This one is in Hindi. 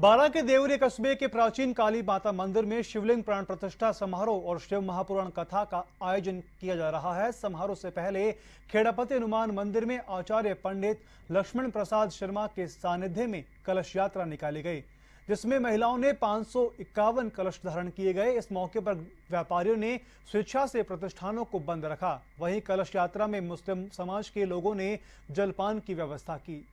बारा के देवरी कस्बे के प्राचीन काली माता मंदिर में शिवलिंग प्राण प्रतिष्ठा समारोह और शिव महापुराण कथा का आयोजन किया जा रहा है समारोह से पहले खेड़ापति हनुमान मंदिर में आचार्य पंडित लक्ष्मण प्रसाद शर्मा के सानिध्य में कलश यात्रा निकाली गई जिसमें महिलाओं ने पांच कलश धारण किए गए इस मौके पर व्यापारियों ने स्वेच्छा से प्रतिष्ठानों को बंद रखा वहीं कलश यात्रा में मुस्लिम समाज के लोगों ने जलपान की व्यवस्था की